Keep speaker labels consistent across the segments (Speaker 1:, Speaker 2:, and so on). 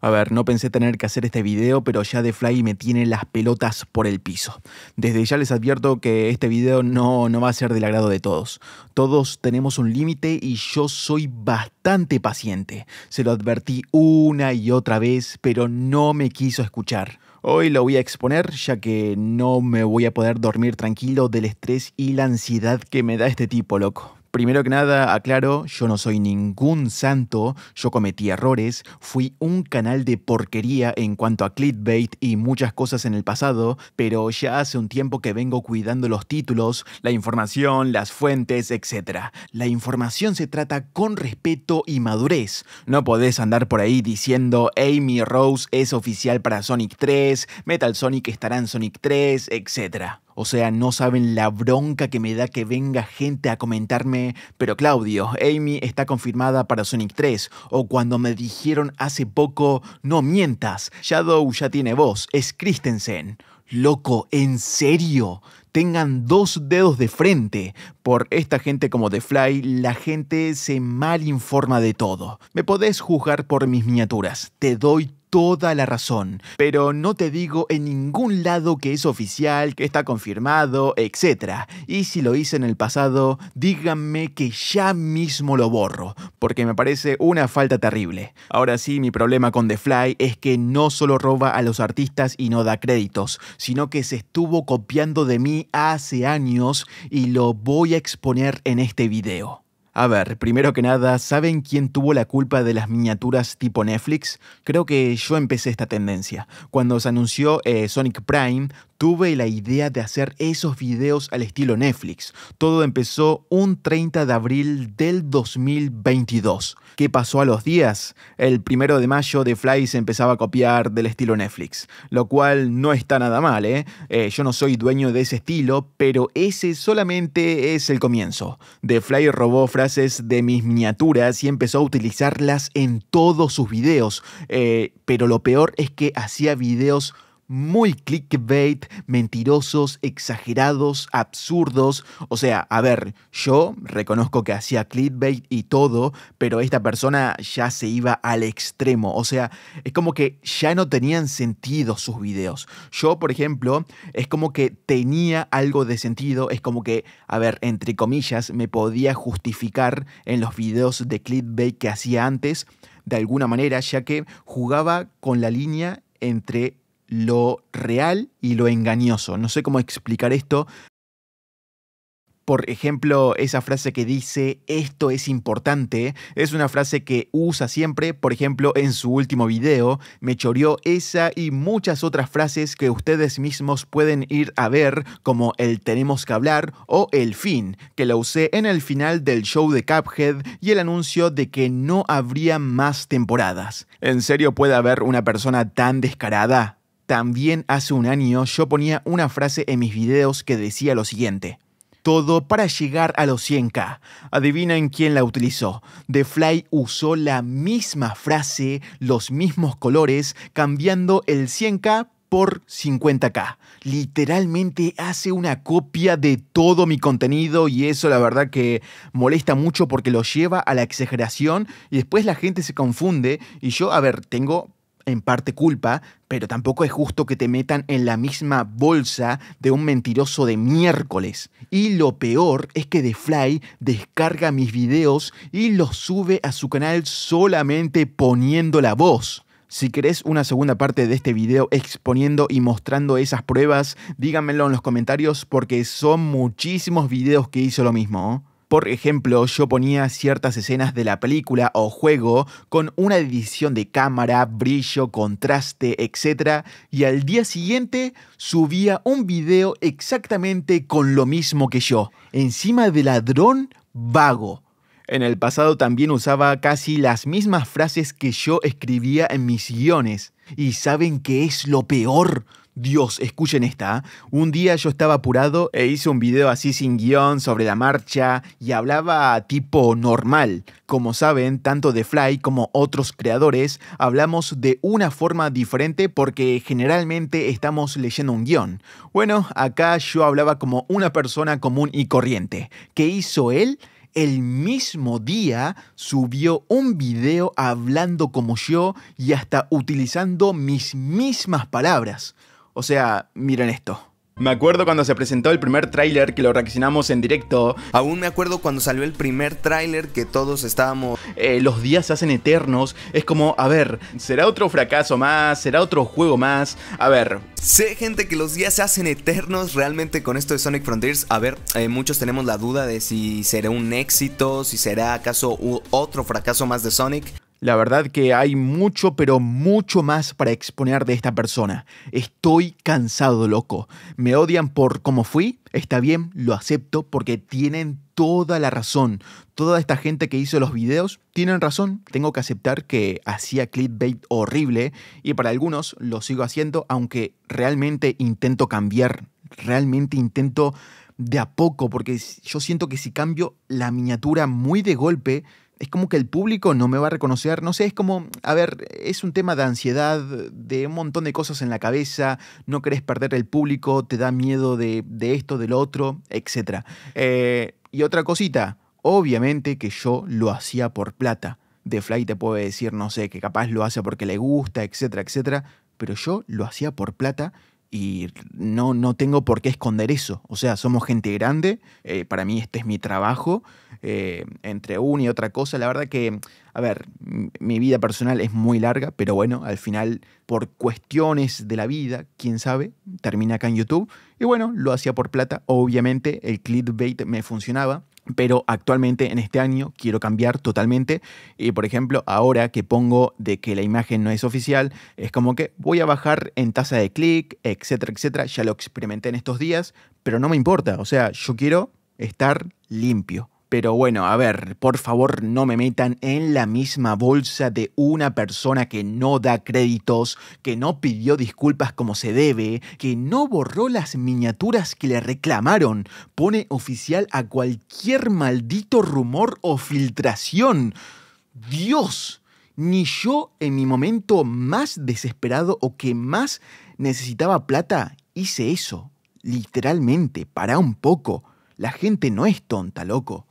Speaker 1: A ver, no pensé tener que hacer este video, pero ya The Fly me tiene las pelotas por el piso. Desde ya les advierto que este video no, no va a ser del agrado de todos. Todos tenemos un límite y yo soy bastante paciente. Se lo advertí una y otra vez, pero no me quiso escuchar. Hoy lo voy a exponer ya que no me voy a poder dormir tranquilo del estrés y la ansiedad que me da este tipo, loco. Primero que nada, aclaro, yo no soy ningún santo, yo cometí errores, fui un canal de porquería en cuanto a clickbait y muchas cosas en el pasado, pero ya hace un tiempo que vengo cuidando los títulos, la información, las fuentes, etc. La información se trata con respeto y madurez. No podés andar por ahí diciendo Amy Rose es oficial para Sonic 3, Metal Sonic estará en Sonic 3, etc. O sea, no saben la bronca que me da que venga gente a comentarme, pero Claudio, Amy está confirmada para Sonic 3, o cuando me dijeron hace poco, no mientas, Shadow ya tiene voz, es Christensen. Loco, en serio, tengan dos dedos de frente. Por esta gente como The Fly, la gente se mal informa de todo. Me podés juzgar por mis miniaturas, te doy toda la razón, pero no te digo en ningún lado que es oficial, que está confirmado, etc. Y si lo hice en el pasado, díganme que ya mismo lo borro, porque me parece una falta terrible. Ahora sí, mi problema con The Fly es que no solo roba a los artistas y no da créditos, sino que se estuvo copiando de mí hace años y lo voy a exponer en este video. A ver, primero que nada, ¿saben quién tuvo la culpa de las miniaturas tipo Netflix? Creo que yo empecé esta tendencia. Cuando se anunció eh, Sonic Prime, tuve la idea de hacer esos videos al estilo Netflix. Todo empezó un 30 de abril del 2022. ¿Qué pasó a los días? El primero de mayo The Fly se empezaba a copiar del estilo Netflix, lo cual no está nada mal, ¿eh? ¿eh? yo no soy dueño de ese estilo, pero ese solamente es el comienzo. The Fly robó frases de mis miniaturas y empezó a utilizarlas en todos sus videos, eh, pero lo peor es que hacía videos muy clickbait, mentirosos, exagerados, absurdos. O sea, a ver, yo reconozco que hacía clickbait y todo, pero esta persona ya se iba al extremo. O sea, es como que ya no tenían sentido sus videos. Yo, por ejemplo, es como que tenía algo de sentido, es como que, a ver, entre comillas, me podía justificar en los videos de clickbait que hacía antes, de alguna manera, ya que jugaba con la línea entre lo real y lo engañoso. No sé cómo explicar esto. Por ejemplo, esa frase que dice esto es importante es una frase que usa siempre, por ejemplo, en su último video, me choreó esa y muchas otras frases que ustedes mismos pueden ir a ver, como el tenemos que hablar o el fin, que la usé en el final del show de Cuphead y el anuncio de que no habría más temporadas. ¿En serio puede haber una persona tan descarada? También hace un año yo ponía una frase en mis videos que decía lo siguiente. Todo para llegar a los 100k. en quién la utilizó. The Fly usó la misma frase, los mismos colores, cambiando el 100k por 50k. Literalmente hace una copia de todo mi contenido y eso la verdad que molesta mucho porque lo lleva a la exageración y después la gente se confunde y yo, a ver, tengo en parte culpa, pero tampoco es justo que te metan en la misma bolsa de un mentiroso de miércoles. Y lo peor es que The Fly descarga mis videos y los sube a su canal solamente poniendo la voz. Si querés una segunda parte de este video exponiendo y mostrando esas pruebas, díganmelo en los comentarios porque son muchísimos videos que hizo lo mismo. Por ejemplo, yo ponía ciertas escenas de la película o juego con una edición de cámara, brillo, contraste, etc. Y al día siguiente subía un video exactamente con lo mismo que yo, encima de ladrón vago. En el pasado también usaba casi las mismas frases que yo escribía en mis guiones. ¿Y saben qué es lo peor? Dios, escuchen esta. ¿ah? Un día yo estaba apurado e hice un video así sin guión sobre la marcha y hablaba tipo normal. Como saben, tanto de Fly como otros creadores hablamos de una forma diferente porque generalmente estamos leyendo un guión. Bueno, acá yo hablaba como una persona común y corriente. ¿Qué hizo él? el mismo día subió un video hablando como yo y hasta utilizando mis mismas palabras. O sea, miren esto. Me acuerdo cuando se presentó el primer tráiler que lo reaccionamos en directo. Aún me acuerdo cuando salió el primer tráiler que todos estábamos... Eh, los días se hacen eternos. Es como, a ver, ¿será otro fracaso más? ¿Será otro juego más? A ver. Sé gente que los días se hacen eternos realmente con esto de Sonic Frontiers. A ver, eh, muchos tenemos la duda de si será un éxito, si será acaso otro fracaso más de Sonic. La verdad que hay mucho, pero mucho más para exponer de esta persona. Estoy cansado, loco. Me odian por cómo fui. Está bien, lo acepto porque tienen toda la razón. Toda esta gente que hizo los videos tienen razón. Tengo que aceptar que hacía clickbait horrible y para algunos lo sigo haciendo, aunque realmente intento cambiar. Realmente intento de a poco porque yo siento que si cambio la miniatura muy de golpe, es como que el público no me va a reconocer, no sé, es como, a ver, es un tema de ansiedad, de un montón de cosas en la cabeza, no querés perder el público, te da miedo de, esto, del otro, etc. Eh, y otra cosita, obviamente que yo lo hacía por plata. De Fly te puede decir, no sé, que capaz lo hace porque le gusta, etcétera, etcétera, pero yo lo hacía por plata y no, no tengo por qué esconder eso. O sea, somos gente grande, eh, para mí este es mi trabajo, eh, entre una y otra cosa. La verdad que, a ver, mi vida personal es muy larga, pero bueno, al final, por cuestiones de la vida, quién sabe, termina acá en YouTube. Y bueno, lo hacía por plata, obviamente el clickbait me funcionaba pero actualmente en este año quiero cambiar totalmente y por ejemplo ahora que pongo de que la imagen no es oficial es como que voy a bajar en tasa de clic etcétera etcétera ya lo experimenté en estos días pero no me importa o sea yo quiero estar limpio pero bueno, a ver, por favor no me metan en la misma bolsa de una persona que no da créditos, que no pidió disculpas como se debe, que no borró las miniaturas que le reclamaron, pone oficial a cualquier maldito rumor o filtración. Dios, ni yo en mi momento más desesperado o que más necesitaba plata hice eso. Literalmente, para un poco. La gente no es tonta, loco.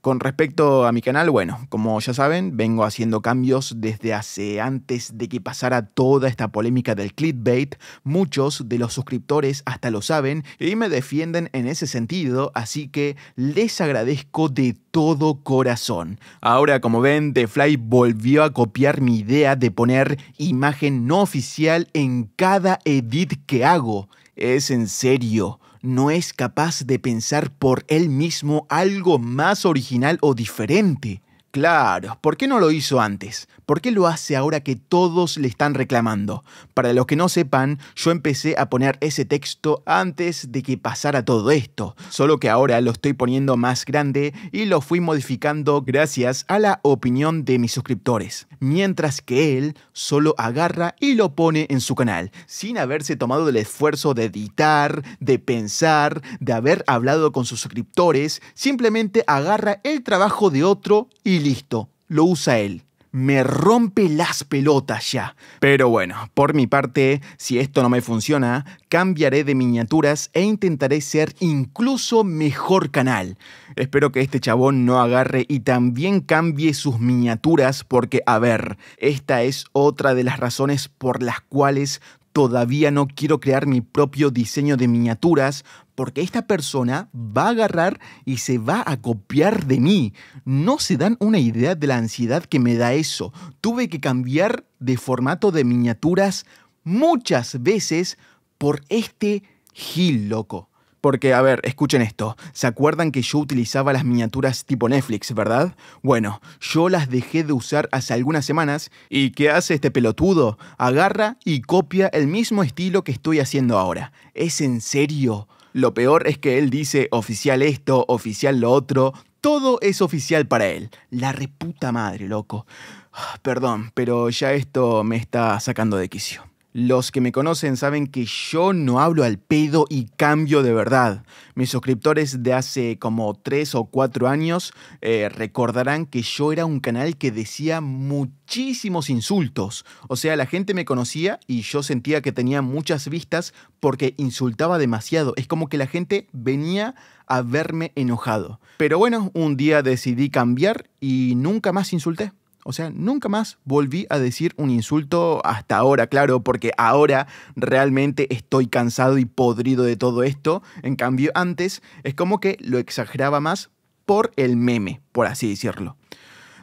Speaker 1: Con respecto a mi canal, bueno, como ya saben, vengo haciendo cambios desde hace antes de que pasara toda esta polémica del clickbait. Muchos de los suscriptores hasta lo saben y me defienden en ese sentido, así que les agradezco de todo corazón. Ahora, como ven, The Fly volvió a copiar mi idea de poner imagen no oficial en cada edit que hago. Es en serio no es capaz de pensar por él mismo algo más original o diferente. Claro, ¿por qué no lo hizo antes? ¿Por qué lo hace ahora que todos le están reclamando? Para los que no sepan, yo empecé a poner ese texto antes de que pasara todo esto, solo que ahora lo estoy poniendo más grande y lo fui modificando gracias a la opinión de mis suscriptores, mientras que él solo agarra y lo pone en su canal, sin haberse tomado el esfuerzo de editar, de pensar, de haber hablado con sus suscriptores, simplemente agarra el trabajo de otro y listo, lo usa él me rompe las pelotas ya. Pero bueno, por mi parte, si esto no me funciona, cambiaré de miniaturas e intentaré ser incluso mejor canal. Espero que este chabón no agarre y también cambie sus miniaturas porque, a ver, esta es otra de las razones por las cuales todavía no quiero crear mi propio diseño de miniaturas porque esta persona va a agarrar y se va a copiar de mí. No se dan una idea de la ansiedad que me da eso. Tuve que cambiar de formato de miniaturas muchas veces por este Gil, loco. Porque, a ver, escuchen esto. ¿Se acuerdan que yo utilizaba las miniaturas tipo Netflix, verdad? Bueno, yo las dejé de usar hace algunas semanas. ¿Y qué hace este pelotudo? Agarra y copia el mismo estilo que estoy haciendo ahora. ¿Es en serio? Lo peor es que él dice oficial esto, oficial lo otro, todo es oficial para él. La reputa madre, loco. Ah, perdón, pero ya esto me está sacando de quicio. Los que me conocen saben que yo no hablo al pedo y cambio de verdad. Mis suscriptores de hace como 3 o 4 años eh, recordarán que yo era un canal que decía muchísimos insultos. O sea, la gente me conocía y yo sentía que tenía muchas vistas porque insultaba demasiado. Es como que la gente venía a verme enojado. Pero bueno, un día decidí cambiar y nunca más insulté. O sea, nunca más volví a decir un insulto hasta ahora, claro, porque ahora realmente estoy cansado y podrido de todo esto. En cambio, antes es como que lo exageraba más por el meme, por así decirlo.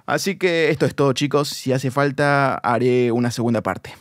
Speaker 1: Así que esto es todo chicos, si hace falta haré una segunda parte.